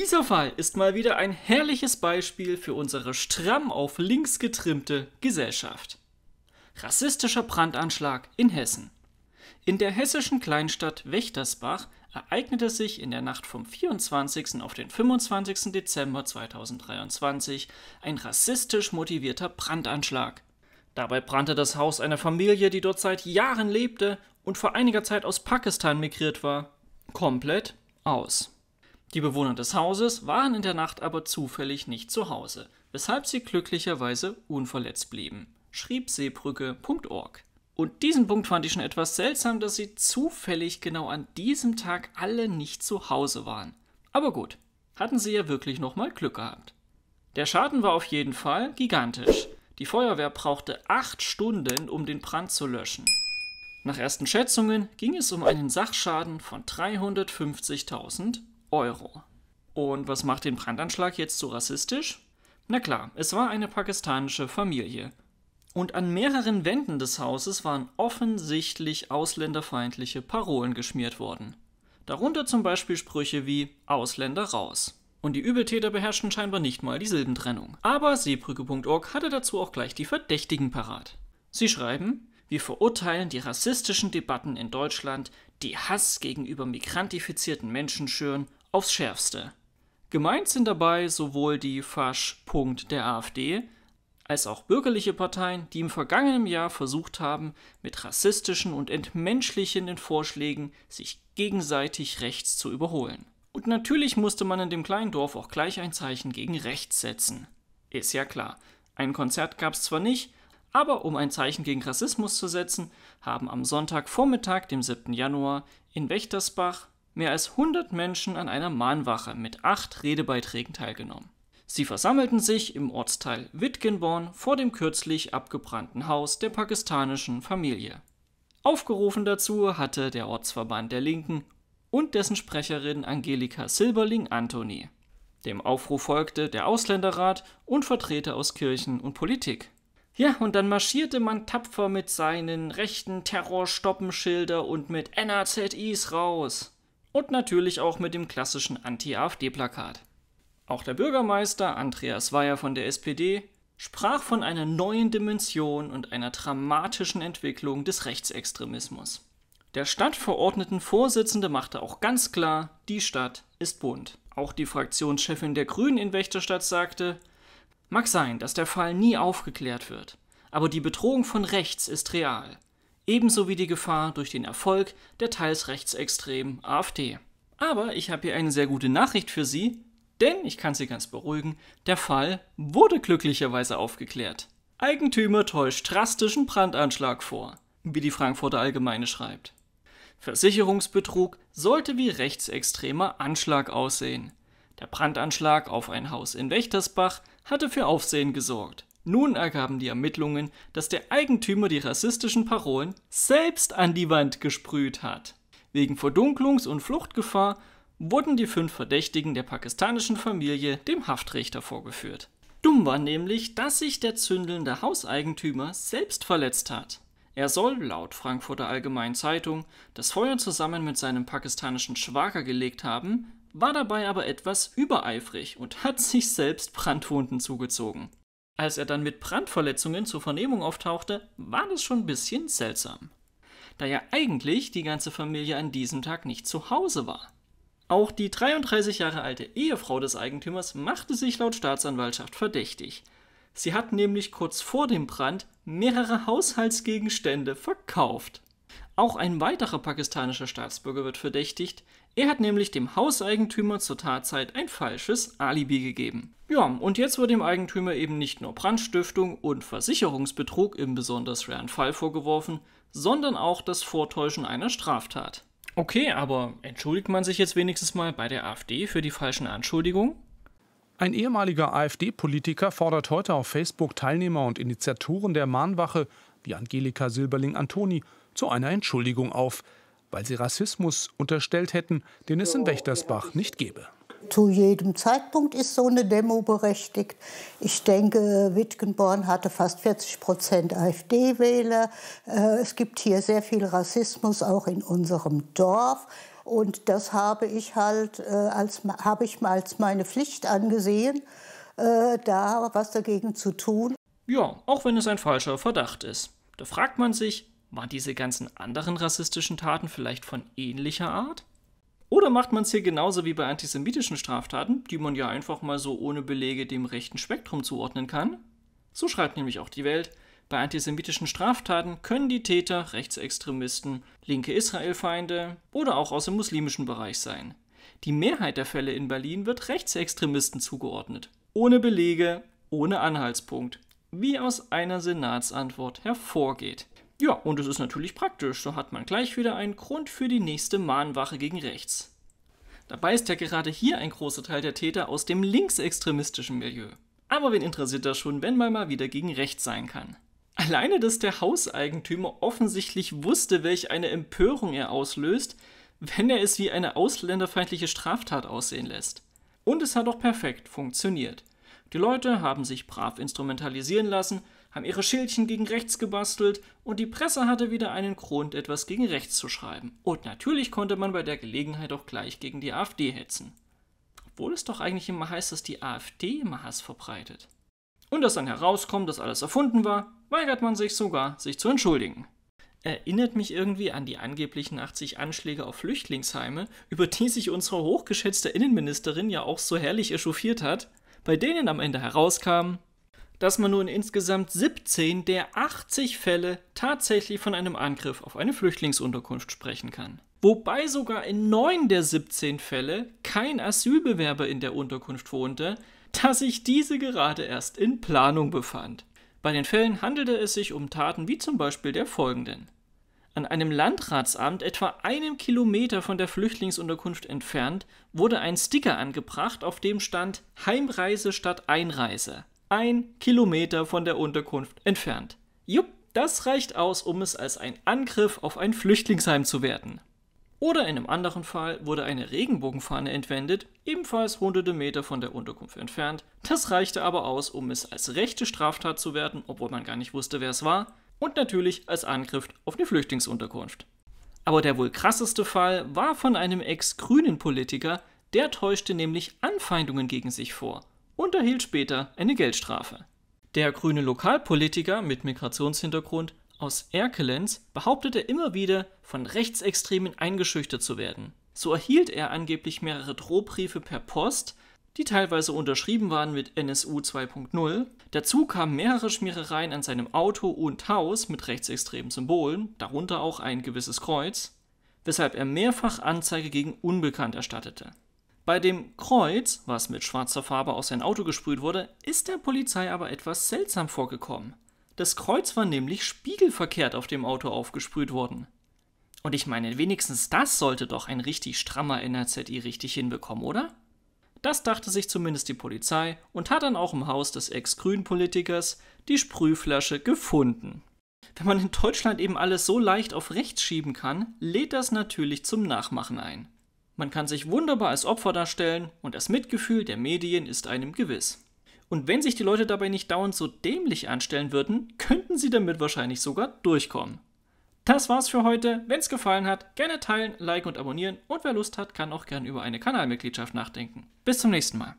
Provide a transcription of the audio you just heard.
Dieser Fall ist mal wieder ein herrliches Beispiel für unsere stramm auf links getrimmte Gesellschaft. Rassistischer Brandanschlag in Hessen. In der hessischen Kleinstadt Wächtersbach ereignete sich in der Nacht vom 24. auf den 25. Dezember 2023 ein rassistisch motivierter Brandanschlag. Dabei brannte das Haus einer Familie, die dort seit Jahren lebte und vor einiger Zeit aus Pakistan migriert war, komplett aus. Die Bewohner des Hauses waren in der Nacht aber zufällig nicht zu Hause, weshalb sie glücklicherweise unverletzt blieben, schrieb seebrücke.org. Und diesen Punkt fand ich schon etwas seltsam, dass sie zufällig genau an diesem Tag alle nicht zu Hause waren. Aber gut, hatten sie ja wirklich nochmal Glück gehabt. Der Schaden war auf jeden Fall gigantisch. Die Feuerwehr brauchte acht Stunden, um den Brand zu löschen. Nach ersten Schätzungen ging es um einen Sachschaden von 350.000 Euro. Und was macht den Brandanschlag jetzt so rassistisch? Na klar, es war eine pakistanische Familie. Und an mehreren Wänden des Hauses waren offensichtlich ausländerfeindliche Parolen geschmiert worden. Darunter zum Beispiel Sprüche wie Ausländer raus. Und die Übeltäter beherrschten scheinbar nicht mal die Silbentrennung. Aber seebrücke.org hatte dazu auch gleich die Verdächtigen parat. Sie schreiben, wir verurteilen die rassistischen Debatten in Deutschland, die Hass gegenüber migrantifizierten Menschen schüren aufs Schärfste. Gemeint sind dabei sowohl die Fasch. der AfD als auch bürgerliche Parteien, die im vergangenen Jahr versucht haben, mit rassistischen und entmenschlichenden Vorschlägen sich gegenseitig rechts zu überholen. Und natürlich musste man in dem kleinen Dorf auch gleich ein Zeichen gegen rechts setzen. Ist ja klar. Ein Konzert gab es zwar nicht, aber um ein Zeichen gegen Rassismus zu setzen, haben am Sonntagvormittag, dem 7. Januar, in Wächtersbach mehr als 100 Menschen an einer Mahnwache mit acht Redebeiträgen teilgenommen. Sie versammelten sich im Ortsteil Wittgenborn vor dem kürzlich abgebrannten Haus der pakistanischen Familie. Aufgerufen dazu hatte der Ortsverband der Linken und dessen Sprecherin Angelika Silberling Anthony. Dem Aufruf folgte der Ausländerrat und Vertreter aus Kirchen und Politik. Ja, und dann marschierte man tapfer mit seinen rechten Terrorstoppenschilder und mit NAZIs raus und natürlich auch mit dem klassischen Anti-AfD-Plakat. Auch der Bürgermeister Andreas Weyer von der SPD sprach von einer neuen Dimension und einer dramatischen Entwicklung des Rechtsextremismus. Der Stadtverordnetenvorsitzende machte auch ganz klar, die Stadt ist bunt. Auch die Fraktionschefin der Grünen in Wächterstadt sagte, mag sein, dass der Fall nie aufgeklärt wird, aber die Bedrohung von rechts ist real ebenso wie die Gefahr durch den Erfolg der teils rechtsextremen AfD. Aber ich habe hier eine sehr gute Nachricht für Sie, denn ich kann Sie ganz beruhigen, der Fall wurde glücklicherweise aufgeklärt. Eigentümer täuscht drastischen Brandanschlag vor, wie die Frankfurter Allgemeine schreibt. Versicherungsbetrug sollte wie rechtsextremer Anschlag aussehen. Der Brandanschlag auf ein Haus in Wächtersbach hatte für Aufsehen gesorgt. Nun ergaben die Ermittlungen, dass der Eigentümer die rassistischen Parolen selbst an die Wand gesprüht hat. Wegen Verdunklungs- und Fluchtgefahr wurden die fünf Verdächtigen der pakistanischen Familie dem Haftrichter vorgeführt. Dumm war nämlich, dass sich der zündelnde Hauseigentümer selbst verletzt hat. Er soll, laut Frankfurter Allgemeinen Zeitung, das Feuer zusammen mit seinem pakistanischen Schwager gelegt haben, war dabei aber etwas übereifrig und hat sich selbst Brandwunden zugezogen. Als er dann mit Brandverletzungen zur Vernehmung auftauchte, war das schon ein bisschen seltsam, da ja eigentlich die ganze Familie an diesem Tag nicht zu Hause war. Auch die 33 Jahre alte Ehefrau des Eigentümers machte sich laut Staatsanwaltschaft verdächtig. Sie hat nämlich kurz vor dem Brand mehrere Haushaltsgegenstände verkauft. Auch ein weiterer pakistanischer Staatsbürger wird verdächtigt, er hat nämlich dem Hauseigentümer zur Tatzeit ein falsches Alibi gegeben. Ja, und jetzt wird dem Eigentümer eben nicht nur Brandstiftung und Versicherungsbetrug im besonders schweren Fall vorgeworfen, sondern auch das Vortäuschen einer Straftat. Okay, aber entschuldigt man sich jetzt wenigstens mal bei der AfD für die falschen Anschuldigungen? Ein ehemaliger AfD-Politiker fordert heute auf Facebook Teilnehmer und Initiatoren der Mahnwache, wie Angelika Silberling-Antoni, zu einer Entschuldigung auf weil sie Rassismus unterstellt hätten, den es in Wächtersbach nicht gäbe. Zu jedem Zeitpunkt ist so eine Demo berechtigt. Ich denke, Wittgenborn hatte fast 40 Prozent AfD-Wähler. Äh, es gibt hier sehr viel Rassismus, auch in unserem Dorf. Und das habe ich halt äh, als, habe ich als meine Pflicht angesehen, äh, da was dagegen zu tun. Ja, auch wenn es ein falscher Verdacht ist. Da fragt man sich, waren diese ganzen anderen rassistischen Taten vielleicht von ähnlicher Art? Oder macht man es hier genauso wie bei antisemitischen Straftaten, die man ja einfach mal so ohne Belege dem rechten Spektrum zuordnen kann? So schreibt nämlich auch die Welt, bei antisemitischen Straftaten können die Täter Rechtsextremisten, linke Israelfeinde oder auch aus dem muslimischen Bereich sein. Die Mehrheit der Fälle in Berlin wird Rechtsextremisten zugeordnet. Ohne Belege, ohne Anhaltspunkt, wie aus einer Senatsantwort hervorgeht. Ja, und es ist natürlich praktisch, so hat man gleich wieder einen Grund für die nächste Mahnwache gegen rechts. Dabei ist ja gerade hier ein großer Teil der Täter aus dem linksextremistischen Milieu. Aber wen interessiert das schon, wenn man mal wieder gegen rechts sein kann? Alleine, dass der Hauseigentümer offensichtlich wusste, welch eine Empörung er auslöst, wenn er es wie eine ausländerfeindliche Straftat aussehen lässt. Und es hat auch perfekt funktioniert. Die Leute haben sich brav instrumentalisieren lassen, haben ihre Schildchen gegen rechts gebastelt und die Presse hatte wieder einen Grund, etwas gegen rechts zu schreiben. Und natürlich konnte man bei der Gelegenheit auch gleich gegen die AfD hetzen. Obwohl es doch eigentlich immer heißt, dass die AfD immer Hass verbreitet. Und dass dann herauskommt, dass alles erfunden war, weigert man sich sogar, sich zu entschuldigen erinnert mich irgendwie an die angeblichen 80 Anschläge auf Flüchtlingsheime, über die sich unsere hochgeschätzte Innenministerin ja auch so herrlich echauffiert hat, bei denen am Ende herauskam, dass man nun insgesamt 17 der 80 Fälle tatsächlich von einem Angriff auf eine Flüchtlingsunterkunft sprechen kann. Wobei sogar in 9 der 17 Fälle kein Asylbewerber in der Unterkunft wohnte, da sich diese gerade erst in Planung befand. Bei den Fällen handelte es sich um Taten wie zum Beispiel der folgenden. An einem Landratsamt etwa einem Kilometer von der Flüchtlingsunterkunft entfernt wurde ein Sticker angebracht, auf dem stand Heimreise statt Einreise ein Kilometer von der Unterkunft entfernt. Jupp, das reicht aus, um es als ein Angriff auf ein Flüchtlingsheim zu werten. Oder in einem anderen Fall wurde eine Regenbogenfahne entwendet, ebenfalls hunderte Meter von der Unterkunft entfernt. Das reichte aber aus, um es als rechte Straftat zu werten, obwohl man gar nicht wusste, wer es war. Und natürlich als Angriff auf eine Flüchtlingsunterkunft. Aber der wohl krasseste Fall war von einem ex-grünen Politiker, der täuschte nämlich Anfeindungen gegen sich vor und erhielt später eine Geldstrafe. Der grüne Lokalpolitiker mit Migrationshintergrund aus Erkelenz behauptete immer wieder, von Rechtsextremen eingeschüchtert zu werden. So erhielt er angeblich mehrere Drohbriefe per Post, die teilweise unterschrieben waren mit NSU 2.0. Dazu kamen mehrere Schmierereien an seinem Auto und Haus mit rechtsextremen Symbolen, darunter auch ein gewisses Kreuz, weshalb er mehrfach Anzeige gegen Unbekannt erstattete. Bei dem Kreuz, was mit schwarzer Farbe aus sein Auto gesprüht wurde, ist der Polizei aber etwas seltsam vorgekommen. Das Kreuz war nämlich spiegelverkehrt auf dem Auto aufgesprüht worden. Und ich meine, wenigstens das sollte doch ein richtig strammer NRZI richtig hinbekommen, oder? Das dachte sich zumindest die Polizei und hat dann auch im Haus des Ex-Grün-Politikers die Sprühflasche gefunden. Wenn man in Deutschland eben alles so leicht auf rechts schieben kann, lädt das natürlich zum Nachmachen ein. Man kann sich wunderbar als Opfer darstellen und das Mitgefühl der Medien ist einem gewiss. Und wenn sich die Leute dabei nicht dauernd so dämlich anstellen würden, könnten sie damit wahrscheinlich sogar durchkommen. Das war's für heute. Wenn's gefallen hat, gerne teilen, liken und abonnieren. Und wer Lust hat, kann auch gerne über eine Kanalmitgliedschaft nachdenken. Bis zum nächsten Mal.